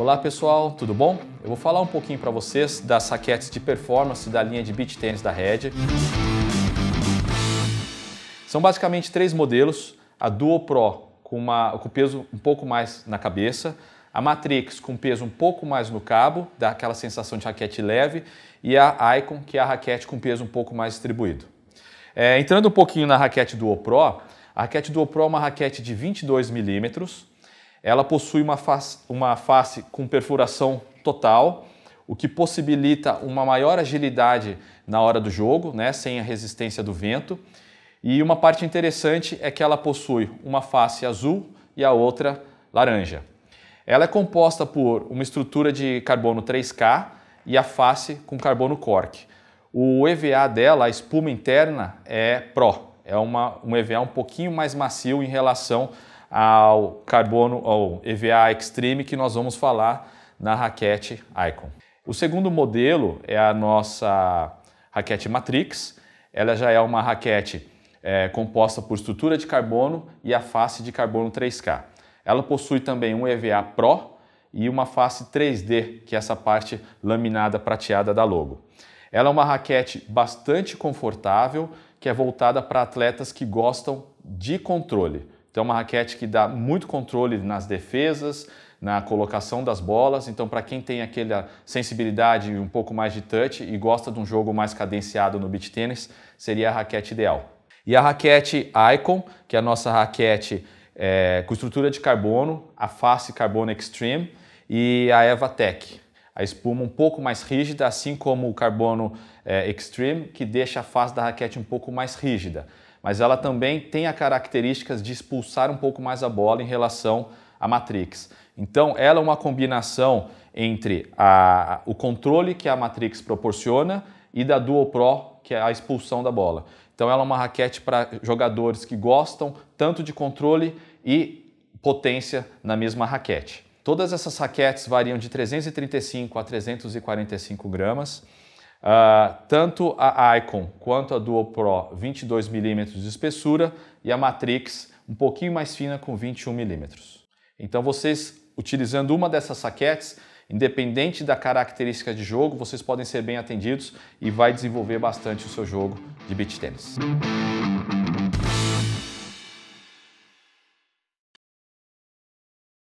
Olá pessoal, tudo bom? Eu vou falar um pouquinho para vocês das raquetes de performance da linha de beach tênis da Red. São basicamente três modelos, a Duo Pro com, uma, com peso um pouco mais na cabeça, a Matrix com peso um pouco mais no cabo, dá aquela sensação de raquete leve, e a Icon, que é a raquete com peso um pouco mais distribuído. É, entrando um pouquinho na raquete Duo Pro, a raquete Duo Pro é uma raquete de 22 milímetros, ela possui uma face, uma face com perfuração total, o que possibilita uma maior agilidade na hora do jogo, né, sem a resistência do vento. E uma parte interessante é que ela possui uma face azul e a outra laranja. Ela é composta por uma estrutura de carbono 3K e a face com carbono cork. O EVA dela, a espuma interna, é PRO, é uma, um EVA um pouquinho mais macio em relação ao carbono ou EVA Extreme que nós vamos falar na raquete Icon. O segundo modelo é a nossa raquete Matrix. Ela já é uma raquete é, composta por estrutura de carbono e a face de carbono 3K. Ela possui também um EVA Pro e uma face 3D, que é essa parte laminada prateada da logo. Ela é uma raquete bastante confortável, que é voltada para atletas que gostam de controle. Então, é uma raquete que dá muito controle nas defesas, na colocação das bolas. Então, para quem tem aquela sensibilidade e um pouco mais de touch e gosta de um jogo mais cadenciado no beach tênis, seria a raquete ideal. E a raquete Icon, que é a nossa raquete é, com estrutura de carbono, a face Carbono Extreme e a Eva Tech a espuma um pouco mais rígida, assim como o carbono é, Extreme, que deixa a face da raquete um pouco mais rígida. Mas ela também tem a características de expulsar um pouco mais a bola em relação à Matrix. Então, ela é uma combinação entre a, o controle que a Matrix proporciona e da Dual Pro, que é a expulsão da bola. Então, ela é uma raquete para jogadores que gostam tanto de controle e potência na mesma raquete. Todas essas raquetes variam de 335 a 345 gramas. Uh, tanto a Icon quanto a Duo Pro 22 mm de espessura e a Matrix um pouquinho mais fina com 21 mm. Então vocês utilizando uma dessas raquetes, independente da característica de jogo, vocês podem ser bem atendidos e vai desenvolver bastante o seu jogo de beach tênis.